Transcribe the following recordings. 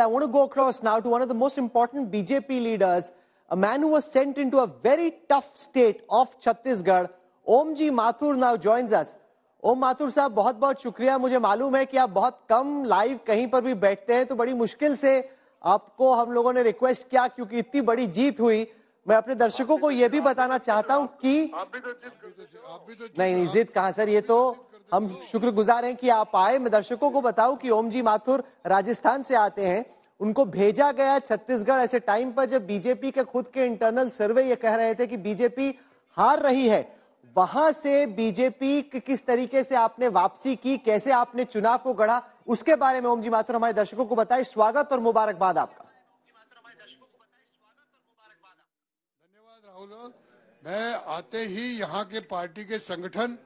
I want to go across now to one of the most important BJP leaders, a man who was sent into a very tough state of Chhattisgarh. Om ji Mathur now joins us Om Mathur साहब बहुत बहुत शुक्रिया मुझे मालूम है कि आप बहुत कम लाइव कहीं पर भी बैठते हैं तो बड़ी मुश्किल से आपको हम लोगों ने रिक्वेस्ट किया क्योंकि इतनी बड़ी जीत हुई मैं अपने दर्शकों को यह भी बताना चाहता हूं कि आप भी तो जीत नहीं जीत कहा सर ये तो हम शुक्रगुजार हैं कि आप आए मैं दर्शकों को बताऊं कि ओम जी माथुर राजस्थान से आते हैं उनको भेजा गया छत्तीसगढ़ ऐसे टाइम पर जब बीजेपी के खुद के इंटरनल सर्वे ये कह रहे थे कि बीजेपी हार रही है वहां से बीजेपी किस तरीके से आपने वापसी की कैसे आपने चुनाव को गढ़ा उसके बारे में ओम जी माथुर हमारे दर्शकों को बताए स्वागत और मुबारकबाद आपका धन्यवाद राहुल मैं आते ही यहाँ के पार्टी के संगठन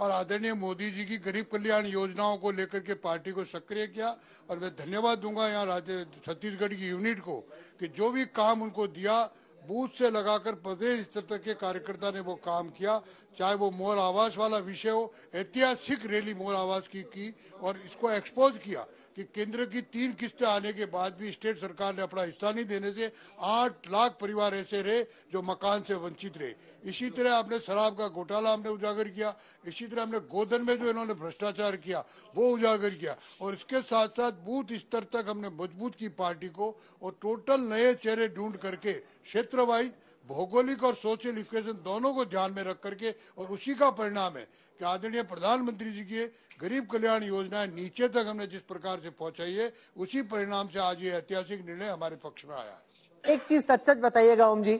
और आदरणीय मोदी जी की गरीब कल्याण योजनाओं को लेकर के पार्टी को सक्रिय किया और मैं धन्यवाद दूंगा यहाँ राज्य छत्तीसगढ़ की यूनिट को कि जो भी काम उनको दिया बूथ से लगाकर प्रदेश स्तर तक के कार्यकर्ता ने वो काम किया चाहे वो मोर आवास वाला विषय हो ऐतिहासिक रैली मोर आवास की की और इसको एक्सपोज किया कि केंद्र की तीन किस्तें आने के बाद भी स्टेट सरकार ने अपना हिस्सा नहीं देने से आठ लाख परिवार ऐसे रहे जो मकान से वंचित रहे इसी तरह हमने शराब का घोटाला हमने उजागर किया इसी तरह हमने गोधन में जो इन्होंने भ्रष्टाचार किया वो उजागर किया और इसके साथ साथ बूथ स्तर तक हमने मजबूत की पार्टी को और टोटल नए चेहरे ढूंढ करके क्षेत्र क्षेत्र वाइज भौगोलिक और सोशल इक्वेशन दोनों को ध्यान में रख करके और उसी का परिणाम है कि आदरणीय प्रधानमंत्री जी की गरीब कल्याण योजनाएं नीचे तक हमने जिस प्रकार से पहुंचाई है उसी परिणाम से आज ये ऐतिहासिक निर्णय हमारे पक्ष में आया है एक चीज सच सच बताइएगा ओम जी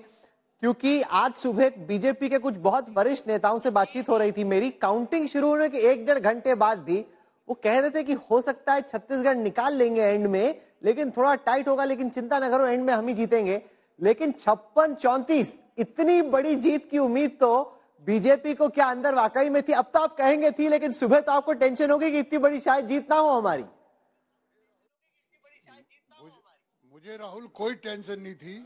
क्योंकि आज सुबह बीजेपी के कुछ बहुत वरिष्ठ नेताओं से बातचीत हो रही थी मेरी काउंटिंग शुरू होने के एक डेढ़ घंटे बाद भी वो कह रहे थे कि हो सकता है छत्तीसगढ़ निकाल लेंगे एंड में लेकिन थोड़ा टाइट होगा लेकिन चिंता न करो एंड में हम ही जीतेंगे लेकिन छप्पन चौंतीस इतनी बड़ी जीत की उम्मीद तो बीजेपी को क्या अंदर वाकई में थी अब तो आप कहेंगे थी लेकिन सुबह तो आपको टेंशन होगी कि इतनी बड़ी शायद जीत ना हो हमारी मुझे राहुल कोई टेंशन नहीं थी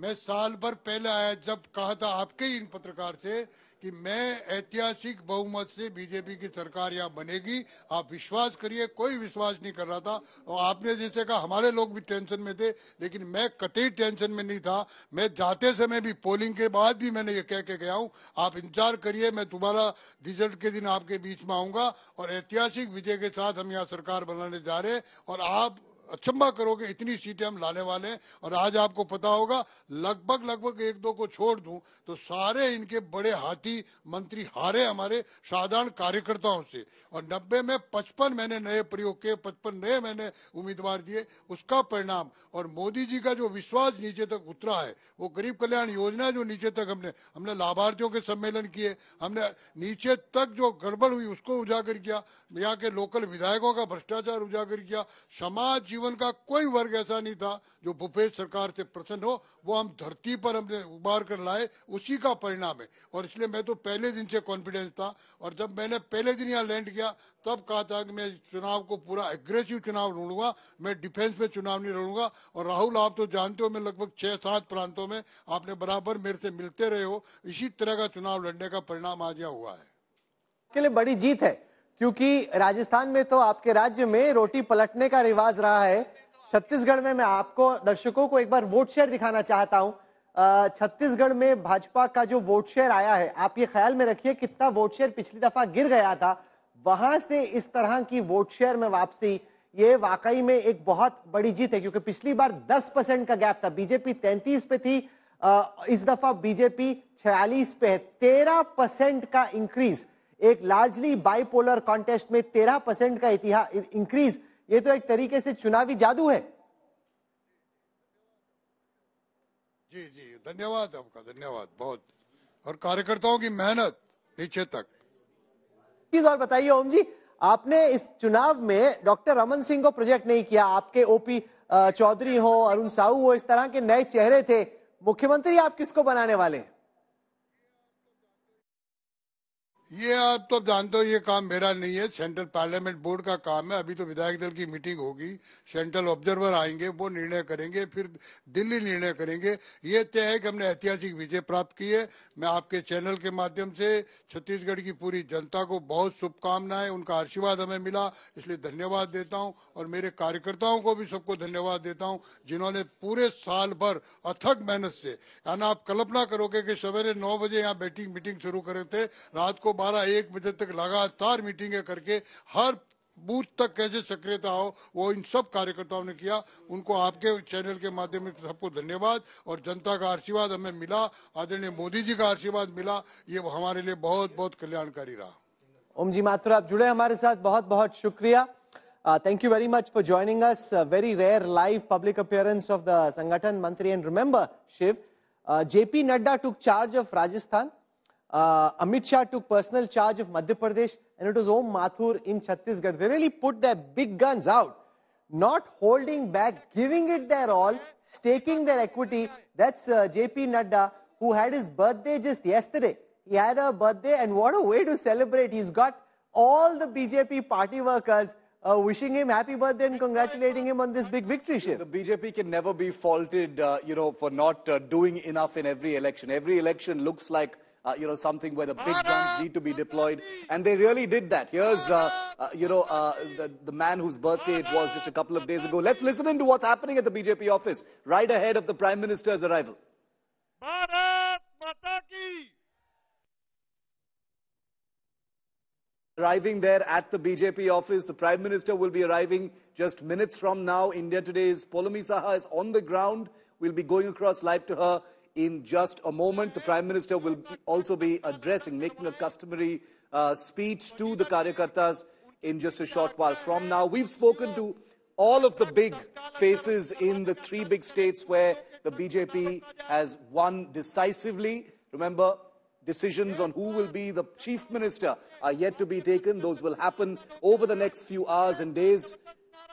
मैं साल भर पहले आया जब कहा था आपके इन पत्रकार से कि मैं ऐतिहासिक बहुमत से बीजेपी की सरकार यहाँ बनेगी आप विश्वास करिए कोई विश्वास नहीं कर रहा था और आपने जैसे कहा हमारे लोग भी टेंशन में थे लेकिन मैं कतई टेंशन में नहीं था मैं जाते समय भी पोलिंग के बाद भी मैंने ये कह के गया हूँ आप इंतजार करिए मैं दोबारा रिजल्ट के दिन आपके बीच में आऊंगा और ऐतिहासिक विजय के साथ हम यहाँ सरकार बनाने जा रहे हैं और आप अचंबा करोगे इतनी सीटें हम लाने वाले हैं और आज आपको पता होगा लगभग लगभग एक दो को छोड़ दूं तो सारे इनके बड़े हाथी मंत्री हारे हमारे साधारण कार्यकर्ताओं से और नब्बे में पचपन मैंने नए प्रयोग किए पचपन नए मैंने उम्मीदवार दिए उसका परिणाम और मोदी जी का जो विश्वास नीचे तक उतरा है वो गरीब कल्याण योजना जो नीचे तक हमने हमने लाभार्थियों के सम्मेलन किए हमने नीचे तक जो गड़बड़ हुई उसको उजागर किया यहाँ के लोकल विधायकों का भ्रष्टाचार उजागर किया समाज जीवन का कोई वर्ग ऐसा नहीं था जो भूपेश सरकार से प्रसन्न हो वो हम धरती पर हमने उबार कर लाए उसी का परिणाम है और इसलिए मैं तो पहले दिन से कॉन्फिडेंस था और जब मैंने पहले दिन यहाँ लैंड किया तब कहा था कि मैं चुनाव को पूरा एग्रेसिव चुनाव लड़ूंगा मैं डिफेंस में चुनाव नहीं लड़ूंगा और राहुल आप तो जानते हो मैं लगभग छह सात प्रांतों में आपने बराबर मेरे से मिलते रहे हो इसी तरह का चुनाव लड़ने का परिणाम आज यहाँ हुआ है के लिए बड़ी जीत है क्योंकि राजस्थान में तो आपके राज्य में रोटी पलटने का रिवाज रहा है छत्तीसगढ़ में मैं आपको दर्शकों को एक बार वोट शेयर दिखाना चाहता हूं छत्तीसगढ़ में भाजपा का जो वोट शेयर आया है आप ये ख्याल में रखिए कितना वोट शेयर पिछली दफा गिर गया था वहां से इस तरह की वोट शेयर में वापसी ये वाकई में एक बहुत बड़ी जीत है क्योंकि पिछली बार 10 परसेंट का गैप था बीजेपी 33 पे थी इस दफा बीजेपी 46 पे है 13 परसेंट का इंक्रीज एक लार्जली बाइपोलर कॉन्टेस्ट में तेरह परसेंट का इतिहास इंक्रीज ये तो एक तरीके से चुनावी जादू है जी जी धन्यवाद आपका धन्यवाद बहुत और कार्यकर्ताओं की मेहनत नीचे तक चीज और बताइए ओम जी आपने इस चुनाव में डॉक्टर रमन सिंह को प्रोजेक्ट नहीं किया आपके ओपी चौधरी हो अरुण साहू हो इस तरह के नए चेहरे थे मुख्यमंत्री आप किसको बनाने वाले हैं आप तो जानते हो ये काम मेरा नहीं है सेंट्रल पार्लियामेंट बोर्ड का काम है अभी तो विधायक दल की मीटिंग होगी सेंट्रल ऑब्जर्वर आएंगे वो निर्णय करेंगे फिर दिल्ली निर्णय करेंगे ये तय है कि हमने ऐतिहासिक विजय प्राप्त की है मैं आपके चैनल के माध्यम से छत्तीसगढ़ की पूरी जनता को बहुत शुभकामनाएं उनका आशीर्वाद हमें मिला इसलिए धन्यवाद देता हूँ और मेरे कार्यकर्ताओं को भी सबको धन्यवाद देता हूँ जिन्होंने पूरे साल भर अथक मेहनत से यानी आप कल्पना करोगे कि सवेरे नौ बजे यहाँ बैठी मीटिंग शुरू करे थे रात को बारह एक एक बजे तक लगातार मीटिंगें करके हर बूथ तक कैसे सक्रियता हो वो इन सब कार्यकर्ताओं ने किया उनको आपके चैनल के माध्यम से सबको धन्यवाद और जनता का आशीर्वाद हमें मिला आदरणीय मोदी जी का आशीर्वाद मिला ये हमारे लिए बहुत बहुत कल्याणकारी रहा ओम जी माथुर आप जुड़े हमारे साथ बहुत बहुत शुक्रिया uh, thank you very much for joining us. A very rare live public appearance of the Sangathan Mantri. And remember, Shiv, uh, JP Nadda took charge of Rajasthan. Uh, Amit Shah took personal charge of Madhya Pradesh and it was Om Mathur in Chhattisgarh. They really put their big guns out, not holding back, giving it their all, staking their equity. That's uh, JP Nadda who had his birthday just yesterday. He had a birthday and what a way to celebrate. He's got all the BJP party workers uh, wishing him happy birthday and congratulating him on this big victory, The BJP can never be faulted, uh, you know, for not uh, doing enough in every election. Every election looks like uh, you know, something where the big guns need to be deployed. And they really did that. Here's, uh, uh, you know, uh, the, the man whose birthday it was just a couple of days ago. Let's listen into what's happening at the BJP office right ahead of the Prime Minister's arrival. arriving there at the BJP office. The Prime Minister will be arriving just minutes from now. India Today's Polomi Saha is on the ground. We'll be going across live to her in just a moment. The Prime Minister will also be addressing, making a customary uh, speech to the Karyakartas in just a short while from now. We've spoken to all of the big faces in the three big states where the BJP has won decisively. Remember, decisions on who will be the chief minister are yet to be taken. Those will happen over the next few hours and days.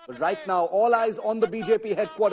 But right now, all eyes on the BJP headquarters.